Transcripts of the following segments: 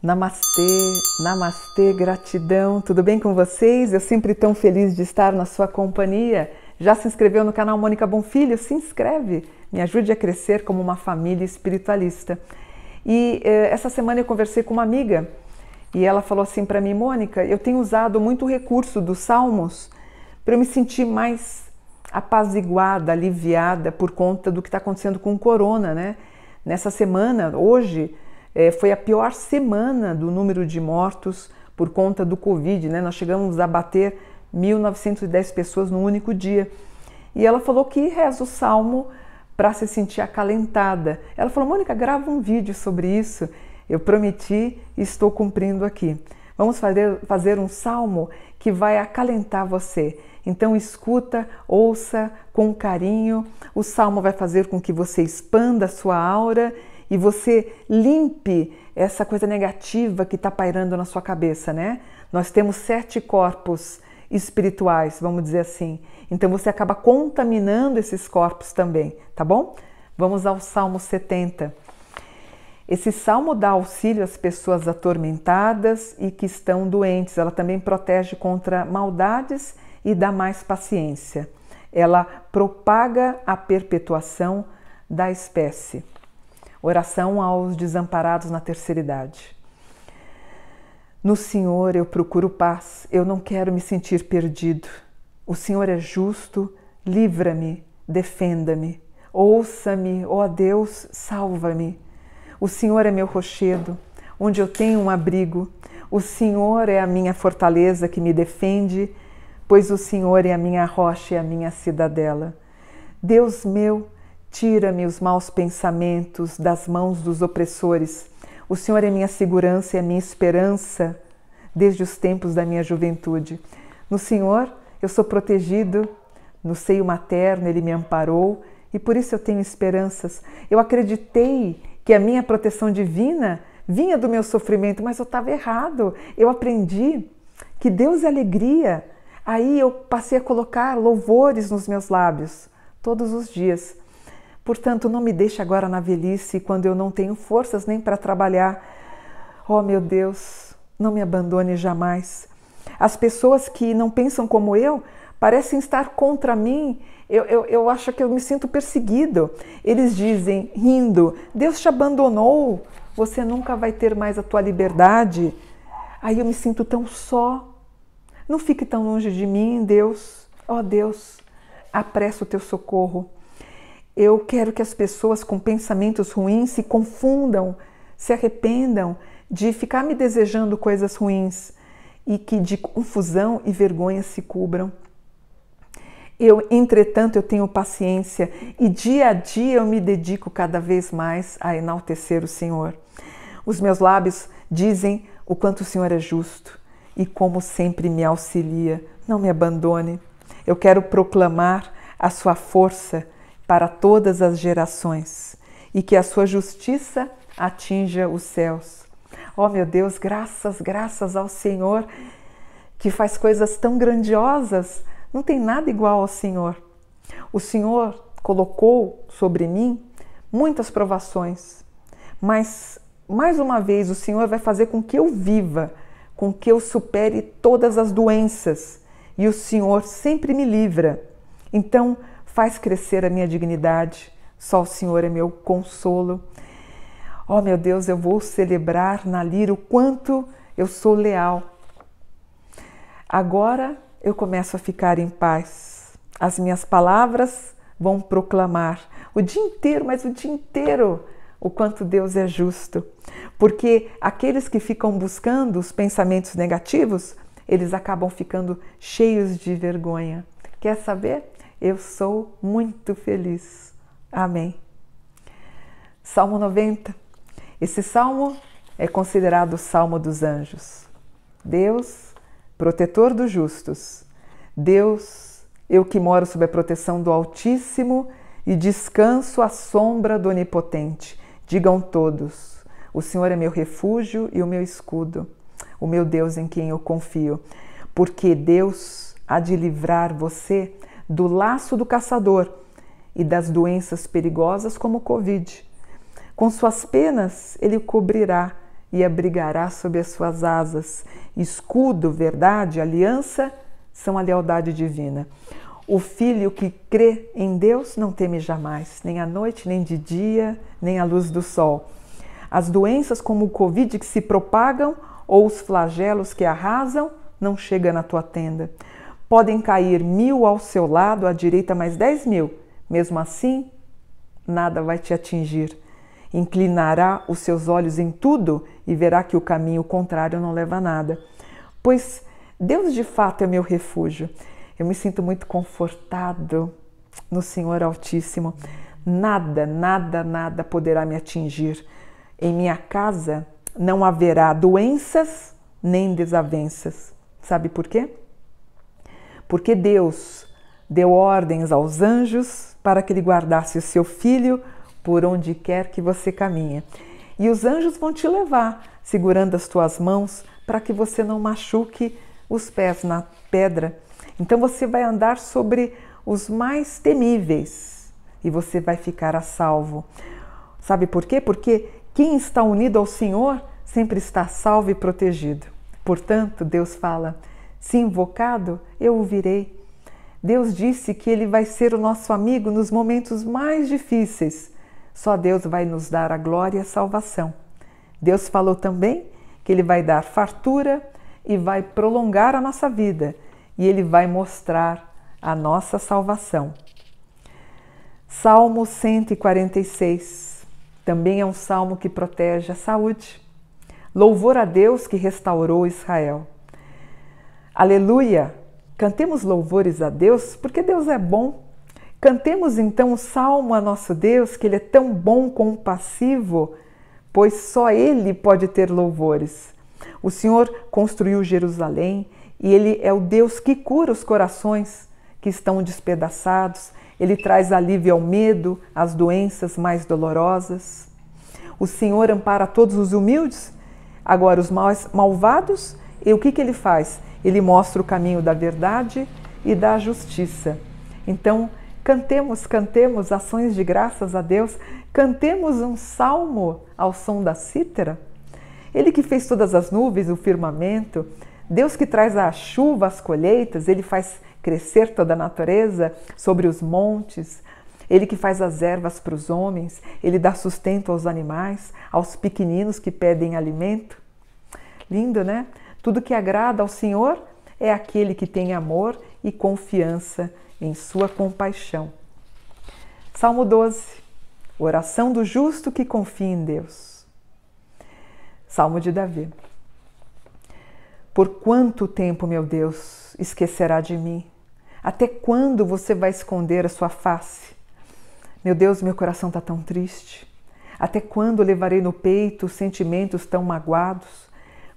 Namastê, namastê, gratidão. Tudo bem com vocês? Eu sempre tão feliz de estar na sua companhia. Já se inscreveu no canal Mônica Bonfilho? Se inscreve. Me ajude a crescer como uma família espiritualista. E eh, essa semana eu conversei com uma amiga e ela falou assim para mim, Mônica, eu tenho usado muito o recurso dos salmos para eu me sentir mais apaziguada, aliviada por conta do que está acontecendo com o corona, né? Nessa semana, hoje, é, foi a pior semana do número de mortos por conta do Covid, né? Nós chegamos a bater 1.910 pessoas num único dia. E ela falou que reza o salmo para se sentir acalentada. Ela falou: Mônica, grava um vídeo sobre isso. Eu prometi e estou cumprindo aqui. Vamos fazer, fazer um salmo que vai acalentar você. Então, escuta, ouça com carinho. O salmo vai fazer com que você expanda a sua aura e você limpe essa coisa negativa que está pairando na sua cabeça, né? Nós temos sete corpos espirituais, vamos dizer assim. Então você acaba contaminando esses corpos também, tá bom? Vamos ao Salmo 70. Esse salmo dá auxílio às pessoas atormentadas e que estão doentes. Ela também protege contra maldades e dá mais paciência. Ela propaga a perpetuação da espécie. Oração aos desamparados na terceira idade. No Senhor eu procuro paz, eu não quero me sentir perdido. O Senhor é justo, livra-me, defenda-me. Ouça-me, ó Deus, salva-me. O Senhor é meu rochedo, onde eu tenho um abrigo. O Senhor é a minha fortaleza que me defende, pois o Senhor é a minha rocha e a minha cidadela. Deus meu, tira-me os maus pensamentos das mãos dos opressores. O Senhor é minha segurança e a minha esperança desde os tempos da minha juventude. No Senhor eu sou protegido, no seio materno ele me amparou e por isso eu tenho esperanças. Eu acreditei que a minha proteção divina vinha do meu sofrimento, mas eu estava errado. Eu aprendi que Deus é alegria. Aí eu passei a colocar louvores nos meus lábios todos os dias. Portanto, não me deixe agora na velhice quando eu não tenho forças nem para trabalhar. Oh, meu Deus, não me abandone jamais. As pessoas que não pensam como eu parecem estar contra mim. Eu, eu, eu acho que eu me sinto perseguido. Eles dizem, rindo: Deus te abandonou, você nunca vai ter mais a tua liberdade. Aí eu me sinto tão só. Não fique tão longe de mim, Deus. Ó oh, Deus, apressa o teu socorro. Eu quero que as pessoas com pensamentos ruins se confundam, se arrependam de ficar me desejando coisas ruins e que de confusão e vergonha se cubram. Eu, entretanto, eu tenho paciência e dia a dia eu me dedico cada vez mais a enaltecer o Senhor. Os meus lábios dizem o quanto o Senhor é justo e como sempre me auxilia. Não me abandone. Eu quero proclamar a sua força para todas as gerações e que a sua justiça atinja os céus. Oh meu Deus, graças, graças ao Senhor que faz coisas tão grandiosas não tem nada igual ao Senhor. O Senhor colocou sobre mim muitas provações, mas mais uma vez o Senhor vai fazer com que eu viva, com que eu supere todas as doenças e o Senhor sempre me livra. Então, faz crescer a minha dignidade, só o Senhor é meu consolo. Oh, meu Deus, eu vou celebrar na lira o quanto eu sou leal. Agora eu começo a ficar em paz. As minhas palavras vão proclamar o dia inteiro, mas o dia inteiro, o quanto Deus é justo. Porque aqueles que ficam buscando os pensamentos negativos, eles acabam ficando cheios de vergonha. Quer saber? Eu sou muito feliz. Amém. Salmo 90. Esse salmo é considerado o salmo dos anjos. Deus protetor dos justos. Deus, eu que moro sob a proteção do Altíssimo e descanso à sombra do Onipotente. Digam todos: O Senhor é meu refúgio e o meu escudo, o meu Deus em quem eu confio, porque Deus há de livrar você do laço do caçador e das doenças perigosas como o Covid. Com suas penas, ele cobrirá e abrigará sob as suas asas. Escudo, verdade, aliança são a lealdade divina. O filho que crê em Deus não teme jamais, nem à noite, nem de dia, nem à luz do sol. As doenças como o Covid que se propagam ou os flagelos que arrasam não chegam na tua tenda. Podem cair mil ao seu lado, à direita mais dez mil. Mesmo assim, nada vai te atingir Inclinará os seus olhos em tudo e verá que o caminho contrário não leva a nada. Pois Deus de fato é meu refúgio. Eu me sinto muito confortado no Senhor Altíssimo. Nada, nada, nada poderá me atingir. Em minha casa não haverá doenças nem desavenças. Sabe por quê? Porque Deus deu ordens aos anjos para que ele guardasse o seu filho por onde quer que você caminhe. E os anjos vão te levar, segurando as tuas mãos, para que você não machuque os pés na pedra. Então você vai andar sobre os mais temíveis e você vai ficar a salvo. Sabe por quê? Porque quem está unido ao Senhor sempre está salvo e protegido. Portanto, Deus fala: se invocado, eu ouvirei. Deus disse que Ele vai ser o nosso amigo nos momentos mais difíceis só Deus vai nos dar a glória e a salvação. Deus falou também que Ele vai dar fartura e vai prolongar a nossa vida e Ele vai mostrar a nossa salvação. Salmo 146 também é um salmo que protege a saúde. Louvor a Deus que restaurou Israel. Aleluia! Cantemos louvores a Deus porque Deus é bom Cantemos então o salmo a nosso Deus, que Ele é tão bom, compassivo, pois só Ele pode ter louvores. O Senhor construiu Jerusalém e Ele é o Deus que cura os corações que estão despedaçados, Ele traz alívio ao medo, às doenças mais dolorosas. O Senhor ampara todos os humildes, agora os malvados, e o que, que Ele faz? Ele mostra o caminho da verdade e da justiça. Então, Cantemos, cantemos ações de graças a Deus, cantemos um salmo ao som da cítara. Ele que fez todas as nuvens, o firmamento, Deus que traz a chuva, as colheitas, ele faz crescer toda a natureza sobre os montes, ele que faz as ervas para os homens, ele dá sustento aos animais, aos pequeninos que pedem alimento. Lindo, né? Tudo que agrada ao Senhor é aquele que tem amor e confiança em sua compaixão. Salmo 12. Oração do justo que confia em Deus. Salmo de Davi. Por quanto tempo, meu Deus, esquecerá de mim? Até quando você vai esconder a sua face? Meu Deus, meu coração está tão triste. Até quando levarei no peito sentimentos tão magoados?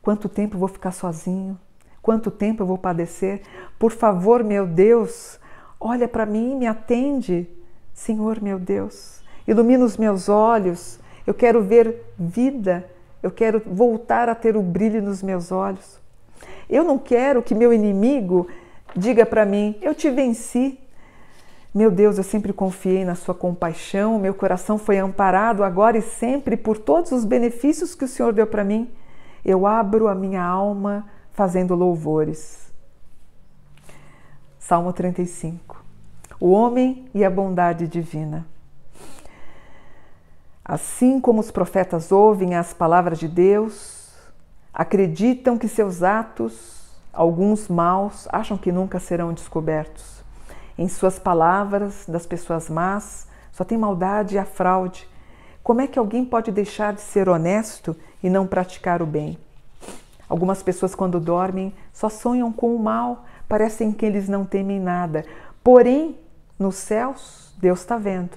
Quanto tempo vou ficar sozinho? Quanto tempo eu vou padecer? Por favor, meu Deus, olha para mim, me atende. Senhor, meu Deus, ilumina os meus olhos. Eu quero ver vida. Eu quero voltar a ter o brilho nos meus olhos. Eu não quero que meu inimigo diga para mim: Eu te venci. Meu Deus, eu sempre confiei na sua compaixão, meu coração foi amparado agora e sempre por todos os benefícios que o Senhor deu para mim. Eu abro a minha alma fazendo louvores. Salmo 35. O homem e a bondade divina. Assim como os profetas ouvem as palavras de Deus, acreditam que seus atos, alguns maus, acham que nunca serão descobertos. Em suas palavras das pessoas más, só tem maldade e a fraude. Como é que alguém pode deixar de ser honesto e não praticar o bem? Algumas pessoas, quando dormem, só sonham com o mal, parecem que eles não temem nada. Porém, nos céus, Deus está vendo.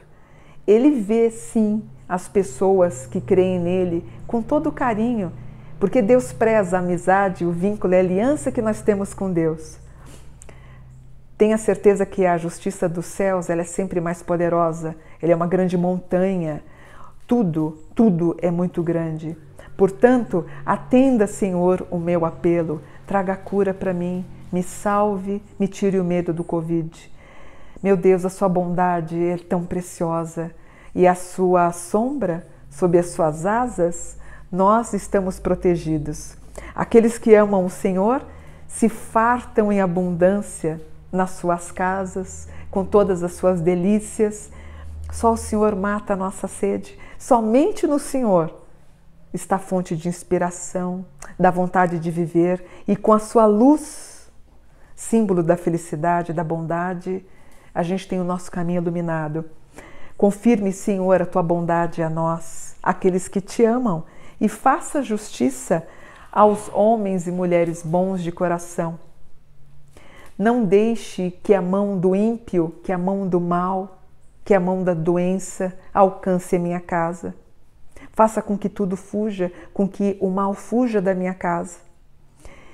Ele vê, sim, as pessoas que creem nele com todo carinho, porque Deus preza a amizade, o vínculo, a aliança que nós temos com Deus. Tenha certeza que a justiça dos céus ela é sempre mais poderosa, ela é uma grande montanha. Tudo, tudo é muito grande. Portanto, atenda, Senhor, o meu apelo, traga cura para mim, me salve, me tire o medo do Covid. Meu Deus, a sua bondade é tão preciosa e a sua sombra, sob as suas asas, nós estamos protegidos. Aqueles que amam o Senhor se fartam em abundância nas suas casas, com todas as suas delícias. Só o Senhor mata a nossa sede, somente no Senhor está a fonte de inspiração, da vontade de viver e com a sua luz, símbolo da felicidade, da bondade, a gente tem o nosso caminho iluminado. Confirme, Senhor, a tua bondade a nós, aqueles que te amam, e faça justiça aos homens e mulheres bons de coração. Não deixe que a mão do ímpio, que a mão do mal, que a mão da doença alcance a minha casa Faça com que tudo fuja, com que o mal fuja da minha casa.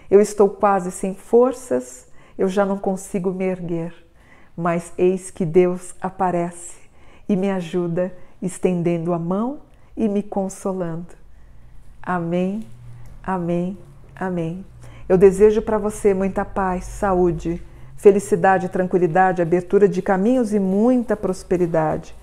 Eu estou quase sem forças, eu já não consigo me erguer, mas eis que Deus aparece e me ajuda, estendendo a mão e me consolando. Amém, amém, amém. Eu desejo para você muita paz, saúde, felicidade, tranquilidade, abertura de caminhos e muita prosperidade.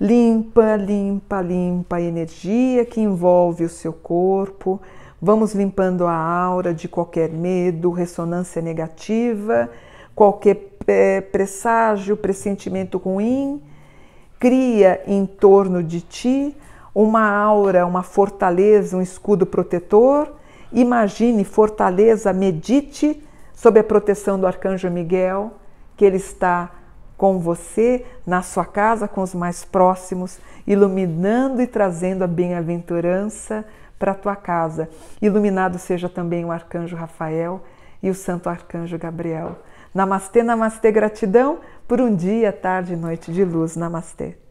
Limpa, limpa, limpa a energia que envolve o seu corpo. Vamos limpando a aura de qualquer medo, ressonância negativa, qualquer eh, presságio, pressentimento ruim. Cria em torno de ti uma aura, uma fortaleza, um escudo protetor. Imagine fortaleza, medite sob a proteção do arcanjo Miguel, que ele está com você, na sua casa, com os mais próximos, iluminando e trazendo a bem-aventurança para a tua casa. Iluminado seja também o arcanjo Rafael e o santo arcanjo Gabriel. Namastê, namastê, gratidão por um dia, tarde e noite de luz. Namastê.